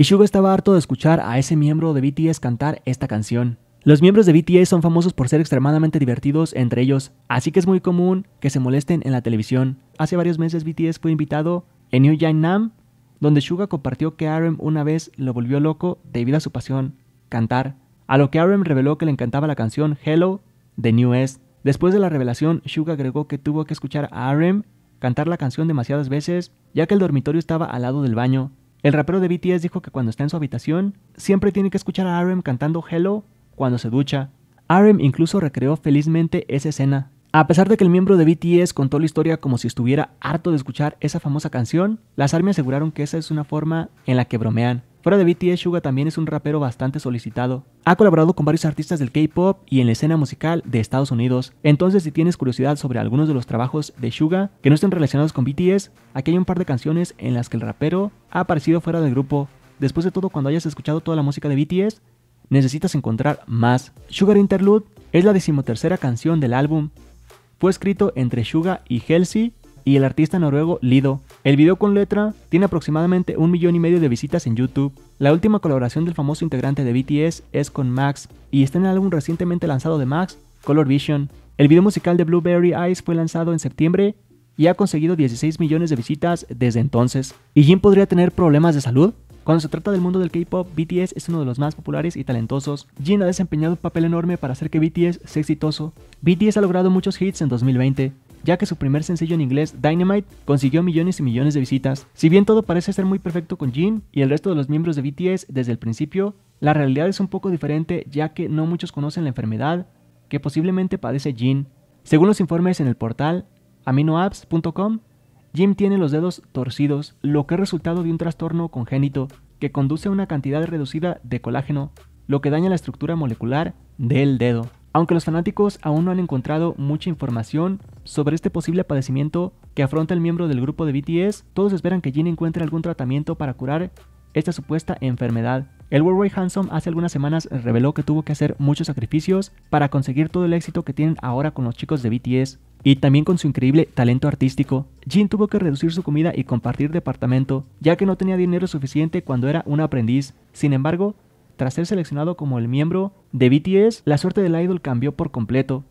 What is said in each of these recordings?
Y Suga estaba harto de escuchar a ese miembro de BTS cantar esta canción. Los miembros de BTS son famosos por ser extremadamente divertidos entre ellos, así que es muy común que se molesten en la televisión. Hace varios meses BTS fue invitado en New Nam donde Suga compartió que Arem una vez lo volvió loco debido a su pasión, cantar, a lo que Arem reveló que le encantaba la canción Hello de New Después de la revelación, Suga agregó que tuvo que escuchar a Arem cantar la canción demasiadas veces, ya que el dormitorio estaba al lado del baño. El rapero de BTS dijo que cuando está en su habitación, siempre tiene que escuchar a Aaron cantando Hello cuando se ducha. Arem incluso recreó felizmente esa escena, a pesar de que el miembro de BTS contó la historia como si estuviera harto de escuchar esa famosa canción, las ARMY aseguraron que esa es una forma en la que bromean. Fuera de BTS, Suga también es un rapero bastante solicitado. Ha colaborado con varios artistas del K-pop y en la escena musical de Estados Unidos. Entonces, si tienes curiosidad sobre algunos de los trabajos de Suga que no estén relacionados con BTS, aquí hay un par de canciones en las que el rapero ha aparecido fuera del grupo. Después de todo, cuando hayas escuchado toda la música de BTS, necesitas encontrar más. Sugar Interlude es la decimotercera canción del álbum fue escrito entre Suga y Halsey y el artista noruego Lido. El video con letra tiene aproximadamente un millón y medio de visitas en YouTube. La última colaboración del famoso integrante de BTS es con Max y está en el álbum recientemente lanzado de Max, Color Vision. El video musical de Blueberry Eyes fue lanzado en septiembre y ha conseguido 16 millones de visitas desde entonces. ¿Y Jim podría tener problemas de salud? Cuando se trata del mundo del K-pop, BTS es uno de los más populares y talentosos. Jin ha desempeñado un papel enorme para hacer que BTS sea exitoso. BTS ha logrado muchos hits en 2020, ya que su primer sencillo en inglés, Dynamite, consiguió millones y millones de visitas. Si bien todo parece ser muy perfecto con Jin y el resto de los miembros de BTS desde el principio, la realidad es un poco diferente ya que no muchos conocen la enfermedad que posiblemente padece Jin. Según los informes en el portal aminoapps.com, Jim tiene los dedos torcidos, lo que es resultado de un trastorno congénito que conduce a una cantidad reducida de colágeno, lo que daña la estructura molecular del dedo. Aunque los fanáticos aún no han encontrado mucha información sobre este posible padecimiento que afronta el miembro del grupo de BTS, todos esperan que Jim encuentre algún tratamiento para curar esta supuesta enfermedad. El Worldwide Handsome hace algunas semanas reveló que tuvo que hacer muchos sacrificios para conseguir todo el éxito que tienen ahora con los chicos de BTS, y también con su increíble talento artístico, Jin tuvo que reducir su comida y compartir departamento, ya que no tenía dinero suficiente cuando era un aprendiz. Sin embargo, tras ser seleccionado como el miembro de BTS, la suerte del idol cambió por completo,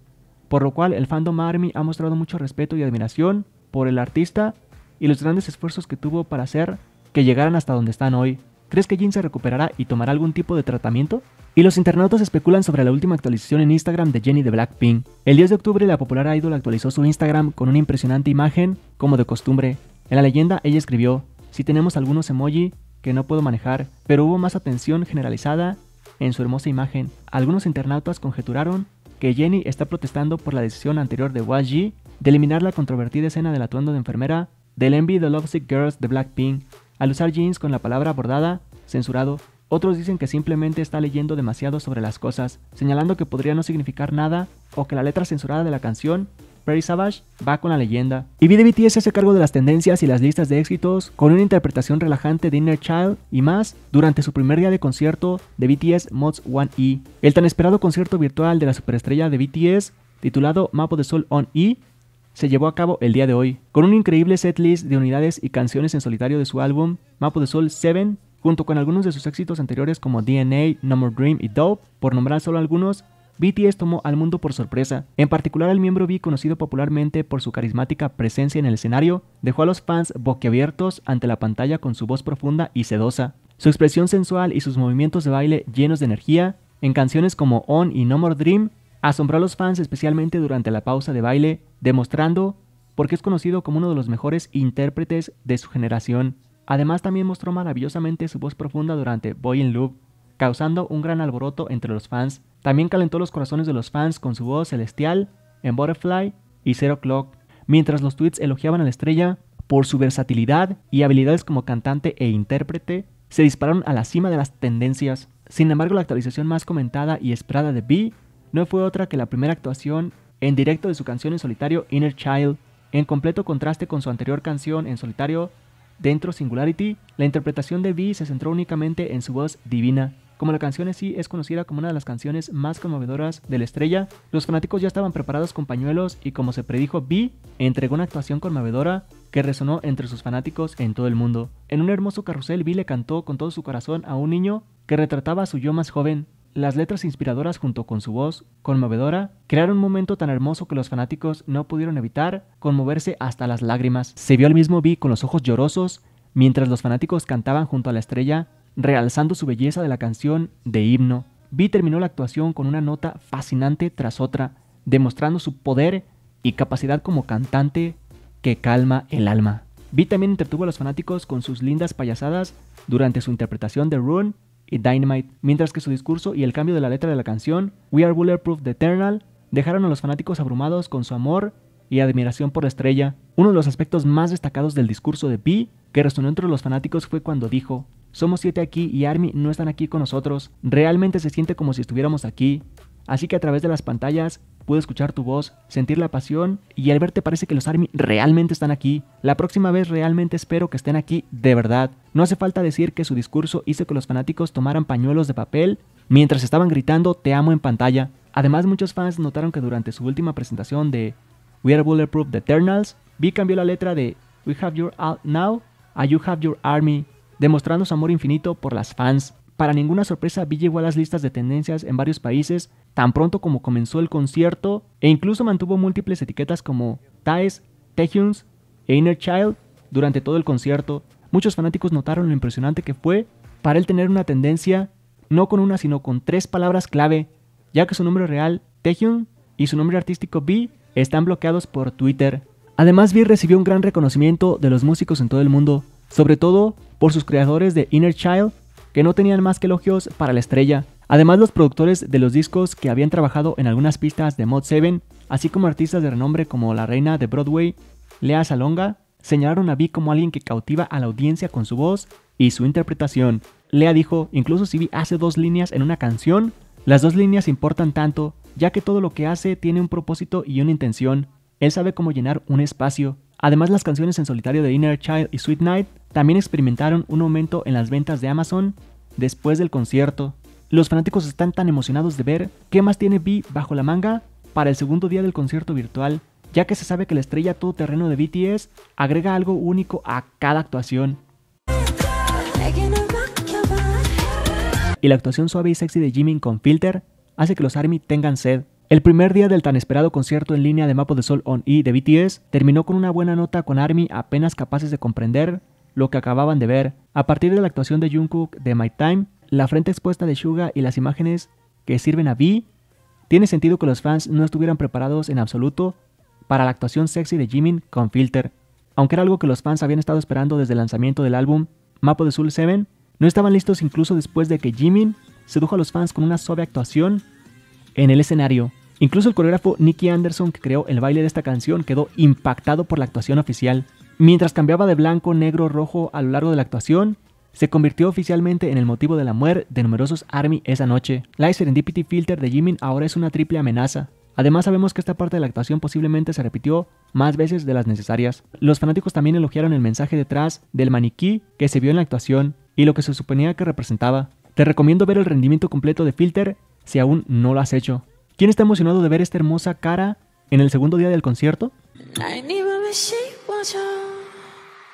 por lo cual el fandom ARMY ha mostrado mucho respeto y admiración por el artista y los grandes esfuerzos que tuvo para hacer que llegaran hasta donde están hoy. ¿Crees que Jin se recuperará y tomará algún tipo de tratamiento? Y los internautas especulan sobre la última actualización en Instagram de Jenny de Blackpink. El 10 de octubre la popular idol actualizó su Instagram con una impresionante imagen, como de costumbre. En la leyenda ella escribió, si tenemos algunos emoji que no puedo manejar, pero hubo más atención generalizada en su hermosa imagen. Algunos internautas conjeturaron que Jenny está protestando por la decisión anterior de YG de eliminar la controvertida escena del atuendo de enfermera del envy The Lovesick Girls de Blackpink al usar jeans con la palabra bordada, censurado, otros dicen que simplemente está leyendo demasiado sobre las cosas, señalando que podría no significar nada o que la letra censurada de la canción, Perry Savage, va con la leyenda. Y BTS se hace cargo de las tendencias y las listas de éxitos con una interpretación relajante de Inner Child y más durante su primer día de concierto de BTS Mods 1E, e. el tan esperado concierto virtual de la superestrella de BTS titulado Mapo de Sol On E, se llevó a cabo el día de hoy, con un increíble setlist de unidades y canciones en solitario de su álbum Mapo de Sol 7, junto con algunos de sus éxitos anteriores como DNA, No More Dream y Dope, por nombrar solo algunos, BTS tomó al mundo por sorpresa. En particular, el miembro B, conocido popularmente por su carismática presencia en el escenario, dejó a los fans boquiabiertos ante la pantalla con su voz profunda y sedosa. Su expresión sensual y sus movimientos de baile llenos de energía, en canciones como On y No More Dream, Asombró a los fans especialmente durante la pausa de baile, demostrando por qué es conocido como uno de los mejores intérpretes de su generación. Además también mostró maravillosamente su voz profunda durante Boy in Love*, causando un gran alboroto entre los fans. También calentó los corazones de los fans con su voz celestial en Butterfly y Zero Clock, mientras los tweets elogiaban a la estrella por su versatilidad y habilidades como cantante e intérprete, se dispararon a la cima de las tendencias. Sin embargo, la actualización más comentada y esperada de Bee no fue otra que la primera actuación en directo de su canción en solitario Inner Child, en completo contraste con su anterior canción en solitario Dentro Singularity, la interpretación de Bee se centró únicamente en su voz divina. Como la canción en sí es conocida como una de las canciones más conmovedoras de la estrella, los fanáticos ya estaban preparados con pañuelos y como se predijo, Bee entregó una actuación conmovedora que resonó entre sus fanáticos en todo el mundo. En un hermoso carrusel, Bee le cantó con todo su corazón a un niño que retrataba a su yo más joven, las letras inspiradoras junto con su voz conmovedora crearon un momento tan hermoso que los fanáticos no pudieron evitar conmoverse hasta las lágrimas. Se vio al mismo Vi con los ojos llorosos mientras los fanáticos cantaban junto a la estrella, realzando su belleza de la canción de himno. Vi terminó la actuación con una nota fascinante tras otra, demostrando su poder y capacidad como cantante que calma el alma. Vi también entretuvo a los fanáticos con sus lindas payasadas durante su interpretación de Rune y Dynamite, mientras que su discurso y el cambio de la letra de la canción, We Are Bulletproof The Eternal, dejaron a los fanáticos abrumados con su amor y admiración por la estrella. Uno de los aspectos más destacados del discurso de P que resonó entre los fanáticos fue cuando dijo, somos siete aquí y Army no están aquí con nosotros, realmente se siente como si estuviéramos aquí. Así que a través de las pantallas Pude escuchar tu voz, sentir la pasión y al verte parece que los Army realmente están aquí. La próxima vez realmente espero que estén aquí de verdad. No hace falta decir que su discurso hizo que los fanáticos tomaran pañuelos de papel mientras estaban gritando Te amo en pantalla. Además, muchos fans notaron que durante su última presentación de We Are Bulletproof The Eternals, Vi cambió la letra de We Have Your Out Now a You Have Your Army, demostrando su amor infinito por las fans. Para ninguna sorpresa, Vi llegó a las listas de tendencias en varios países tan pronto como comenzó el concierto e incluso mantuvo múltiples etiquetas como Taes, Taehyung e Inner Child durante todo el concierto. Muchos fanáticos notaron lo impresionante que fue para él tener una tendencia no con una sino con tres palabras clave, ya que su nombre real, Taehyung, y su nombre artístico V están bloqueados por Twitter. Además, V recibió un gran reconocimiento de los músicos en todo el mundo, sobre todo por sus creadores de Inner Child que no tenían más que elogios para la estrella. Además, los productores de los discos que habían trabajado en algunas pistas de Mod 7, así como artistas de renombre como la reina de Broadway, Lea Salonga, señalaron a Vi como alguien que cautiva a la audiencia con su voz y su interpretación. Lea dijo, incluso si Vi hace dos líneas en una canción, las dos líneas importan tanto, ya que todo lo que hace tiene un propósito y una intención. Él sabe cómo llenar un espacio. Además, las canciones en solitario de Inner Child y Sweet Night también experimentaron un aumento en las ventas de Amazon después del concierto. Los fanáticos están tan emocionados de ver qué más tiene B bajo la manga para el segundo día del concierto virtual, ya que se sabe que la estrella todoterreno de BTS agrega algo único a cada actuación. Y la actuación suave y sexy de Jimin con Filter hace que los ARMY tengan sed. El primer día del tan esperado concierto en línea de Mapo de Sol On E de BTS terminó con una buena nota con ARMY apenas capaces de comprender lo que acababan de ver. A partir de la actuación de Jungkook de My Time, la frente expuesta de Suga y las imágenes que sirven a V, tiene sentido que los fans no estuvieran preparados en absoluto para la actuación sexy de Jimin con Filter. Aunque era algo que los fans habían estado esperando desde el lanzamiento del álbum Mapo de Soul 7, no estaban listos incluso después de que Jimin sedujo a los fans con una suave actuación en el escenario. Incluso el coreógrafo Nicky Anderson, que creó el baile de esta canción, quedó impactado por la actuación oficial. Mientras cambiaba de blanco, negro, rojo a lo largo de la actuación, se convirtió oficialmente en el motivo de la muerte de numerosos ARMY esa noche. La Serendipity Filter de Jimin ahora es una triple amenaza. Además sabemos que esta parte de la actuación posiblemente se repitió más veces de las necesarias. Los fanáticos también elogiaron el mensaje detrás del maniquí que se vio en la actuación y lo que se suponía que representaba. Te recomiendo ver el rendimiento completo de Filter si aún no lo has hecho. ¿Quién está emocionado de ver esta hermosa cara en el segundo día del concierto?